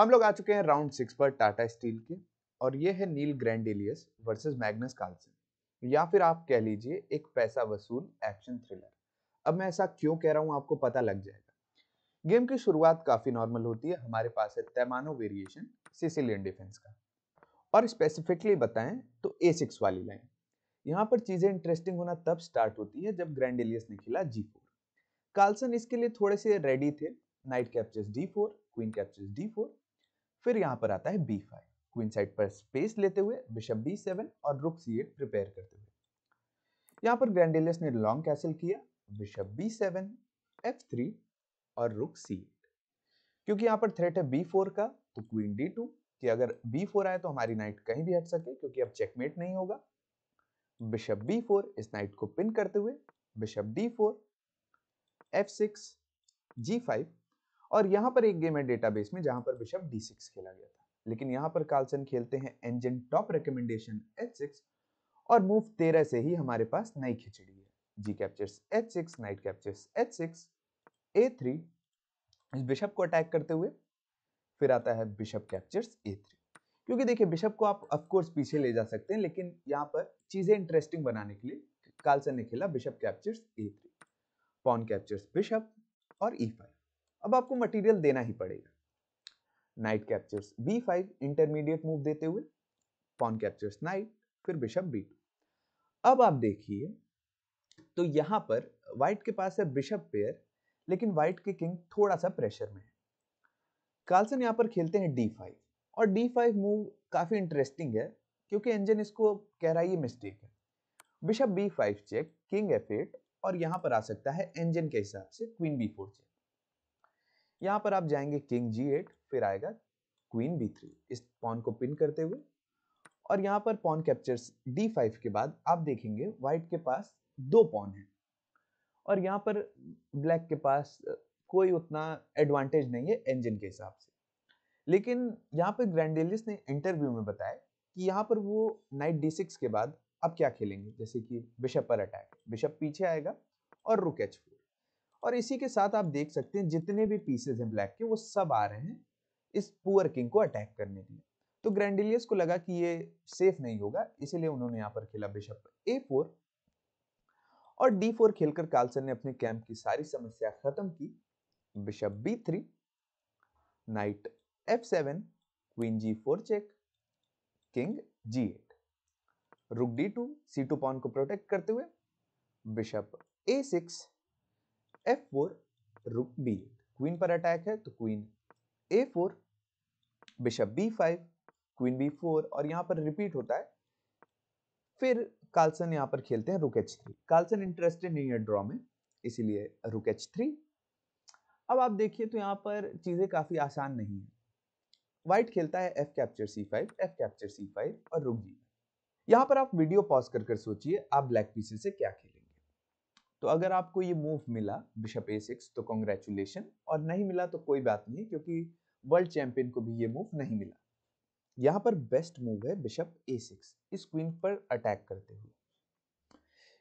हम लोग आ चुके हैं राउंड सिक्स पर टाटा स्टील के और ये है Nils Grandelius versus Magnus Carlsen या फिर आप कह लीजिए एक पैसा वसूल एक्शन थ्रिलर अब मैं ऐसा क्यों कह रहा हूँ आपको पता लग जाएगा गेम की शुरुआत काफ़ी नॉर्मल होती है हमारे पास है तैमानो वेरिएशन सिसिलियन डिफेंस का और स्पेसिफिकली बताएं तो ए सिक्स वाली लाइन यहाँ पर चीज़ें इंटरेस्टिंग होना तब स्टार्ट होती है जब ग्रैंडेलियस ने खेला जी फोर कार्लसन इसके लिए थोड़े से रेडी थे knight captures D four queen captures D four फिर यहाँ पर आता है बी फाइव क्वीन साइड पर स्पेस लेते हुए बिशप बी सेवन और रुक सी एट प्रिपेयर करते हुए यहाँ पर ग्रैंडेलियस ने लॉन्ग कैसल किया bishop B seven F three और रुक सी एट क्योंकि यहाँ पर थ्रेट है बी फोर का तो क्वीन डी टू कि अगर बी फोर आए तो हमारी नाइट कहीं भी हट सके क्योंकि अब चेकमेट नहीं होगा बिशप बी फोर इस नाइट को पिन करते हुए bishop D four F six G five और यहाँ पर एक गेम है डेटाबेस में जहां पर बिशप डी सिक्स खेला गया था लेकिन यहाँ पर कार्लसन खेलते हैं engine top recommendation H six और मूव तेरह से ही हमारे पास नई खिचड़ी है G captures H six knight captures H six A three इस बिशप को अटैक करते हुए फिर आता है बिशप कैप्चर्स ए थ्री क्योंकि देखिए बिशप को आप ऑफकोर्स पीछे ले जा सकते हैं लेकिन यहाँ पर चीज़ें इंटरेस्टिंग बनाने के लिए कार्लसन ने खेला bishop captures A three pawn captures bishop और ई e फाइव अब आपको मटेरियल देना ही पड़ेगा knight captures B five intermediate move देते हुए पॉन कैप्चर्स नाइट फिर बिशप बी टू अब आप देखिए तो यहाँ पर वाइट के पास है बिशप पेयर लेकिन वाइट के किंग थोड़ा सा प्रेशर में है कार्लसन यहाँ पर खेलते हैं डी फाइव और डी फाइव मूव काफ़ी इंटरेस्टिंग है क्योंकि इंजन इसको कह रहा है ये मिस्टेक है bishop B five check king F eight और यहाँ पर आ सकता है इंजन के हिसाब से क्वीन बी फोर चेक यहाँ पर आप जाएंगे किंग जी एट फिर आएगा क्वीन बी थ्री इस पॉन को पिन करते हुए और यहाँ पर पॉन कैप्चर्स डी फाइव के बाद आप देखेंगे व्हाइट के पास दो पॉन है और यहाँ पर ब्लैक के पास कोई उतना एडवांटेज नहीं है इंजन के हिसाब से लेकिन यहाँ पर ग्रैंडेलिस ने इंटरव्यू में बताया कि यहाँ पर वो नाइट डी सिक्स के बाद अब क्या खेलेंगे जैसे कि बिशप पर अटैक बिशप पीछे आएगा और रुक एच फोर और इसी के साथ आप देख सकते हैं जितने भी पीसेज हैं ब्लैक के वो सब आ रहे हैं इस पुअर किंग को अटैक करने के लिए तो ग्रैंडिलियस को लगा कि ये सेफ नहीं होगा इसीलिए उन्होंने यहाँ पर खेला बिशप ए फोर और डी फोर खेलकर कार्लसन ने अपने कैंप की सारी समस्या खत्म की bishop B three knight F seven queen G four check king G eight rook D two C two pawn को प्रोटेक्ट करते हुए bishop A six F four rook B queen पर अटैक है तो queen A four bishop B five queen B four और यहाँ पर repeat होता है फिर कार्लसन यहाँ पर खेलते हैं रुक एच थ्री कार्लसन इंटरेस्टेड नहीं है ड्रॉ में इसीलिए रुक एच थ्री अब आप देखिए तो यहाँ पर चीज़ें काफ़ी आसान नहीं है वाइट खेलता है F capture C five F capture C five और रुक जी यहाँ पर आप वीडियो पॉज कर कर सोचिए आप ब्लैक पीसेस से क्या खेल तो अगर आपको ये मूव मिला बिशप ए सिक्स तो कॉन्ग्रेचुलेशन और नहीं मिला तो कोई बात नहीं क्योंकि वर्ल्ड चैंपियन को भी ये मूव नहीं मिला यहाँ पर बेस्ट मूव है बिशप ए सिक्स इस क्वीन पर अटैक करते हुए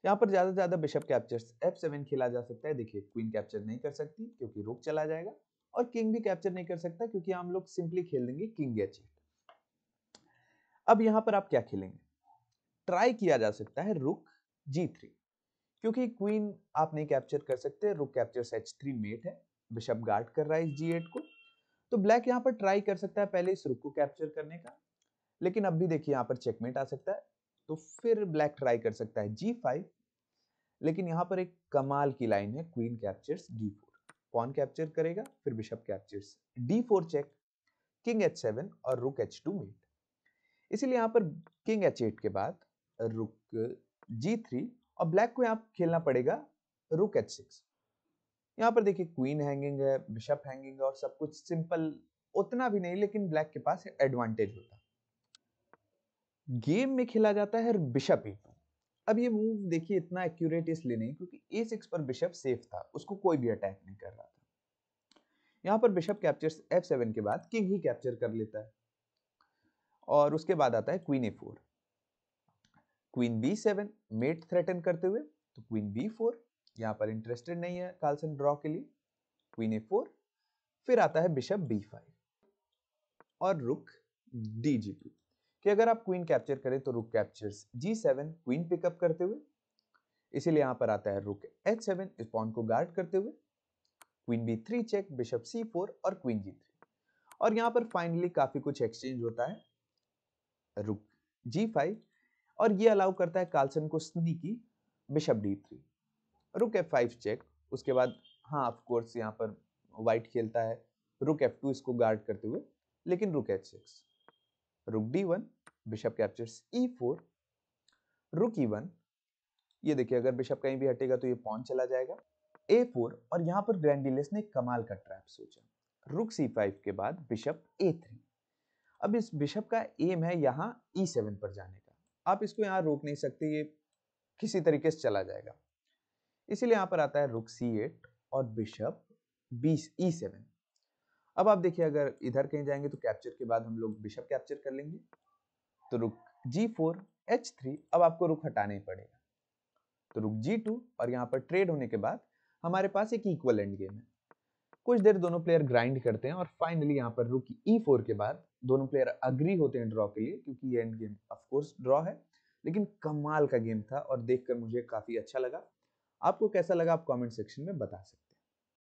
यहाँ पर ज्यादा से ज्यादा बिशप कैप्चर एफ सेवन खेला जा सकता है देखिए क्वीन कैप्चर नहीं कर सकती क्योंकि रुक चला जाएगा और किंग भी कैप्चर नहीं कर सकता क्योंकि हम लोग सिंपली खेल देंगे किंग एच अब यहाँ पर आप क्या खेलेंगे ट्राई किया जा सकता है रुक जी थ्री क्योंकि क्वीन आप नहीं कैप्चर कर सकते rook capture H three mate है बिशप गार्ड कर रहा है इस जी एट को तो ब्लैक यहाँ पर ट्राई कर सकता है पहले इस रुक को कैप्चर करने का लेकिन अब भी देखिए यहाँ पर चेकमेट आ सकता है तो फिर ब्लैक ट्राई कर सकता है जी फाइव लेकिन यहाँ पर एक कमाल की लाइन है queen captures D four pawn capture करेगा फिर bishop captures D four check king H seven और रुक एच टू मेट इसीलिए यहाँ पर किंग एच एट के बाद रुक जी थ्री और ब्लैक को यहाँ खेलना पड़ेगा रुक एच सिक्स यहाँ पर देखिए क्वीन हैंगिंग है बिशप हैंगिंग है और सब कुछ सिंपल उतना भी नहीं लेकिन ब्लैक के पास एडवांटेज होता गेम में खेला जाता है बिशप ई टू अब ये मूव देखिए इतना एक्यूरेट इसलिए नहीं क्योंकि ए सिक्स पर बिशप सेफ था उसको कोई भी अटैक नहीं कर रहा था यहाँ पर बिशप कैप्चर एफ सेवन के बाद किंग ही कैप्चर कर लेता है और उसके बाद आता है queen A four queen B seven mate threaten करते हुए तो क्वीन बी फोर यहाँ पर इंटरेस्टेड नहीं है कार्लसन ड्रॉ के लिए क्वीन ए फोर फिर आता है बिशप बी फाइव और रुक डी जी टू कि अगर आप क्वीन कैप्चर करें तो rook capture G seven queen pickup करते हुए इसीलिए यहाँ पर आता है रुक एच सेवन इस पॉन को गार्ड करते हुए queen B three check bishop C four और क्वीन जी थ्री और यहाँ पर फाइनली काफी कुछ एक्सचेंज होता है रुक जी फाइव और ये अलाउ करता है कार्लसन को sneaky bishop D three rook F five check उसके बाद हाँ ऑफकोर्स यहाँ पर वाइट खेलता है रुक एफ टू इसको गार्ड करते हुए लेकिन rook H six rook D one bishop captures E four rook E e one ये देखिए अगर बिशप कहीं भी हटेगा तो ये पॉन चला जाएगा ए फोर और यहाँ पर ग्रैंडिलेस ने कमाल का ट्रैप सोचा रुक सी फाइव के बाद बिशप ए थ्री अब इस बिशप का एम है यहाँ ई e सेवन पर जाने का आप इसको यहाँ रोक नहीं सकते ये किसी तरीके से चला जाएगा इसीलिए यहाँ पर आता है रुक सी एट और बिशप बी ई सेवन अब आप देखिए अगर इधर कहीं जाएंगे तो कैप्चर के बाद हम लोग बिशप कैप्चर कर लेंगे तो रुक जी फोर एच थ्री अब आपको रुक हटाना ही पड़ेगा तो रुक जी टू और यहाँ पर ट्रेड होने के बाद हमारे पास एक इक्वल एंड गेम है कुछ देर दोनों प्लेयर ग्राइंड करते हैं और फाइनली यहाँ पर रुकी ई फोर के बाद दोनों प्लेयर अग्री होते हैं ड्रॉ के लिए क्योंकि ये एंड गेम ऑफकोर्स ड्रॉ है लेकिन कमाल का गेम था और देखकर मुझे काफ़ी अच्छा लगा आपको कैसा लगा आप कमेंट सेक्शन में बता सकते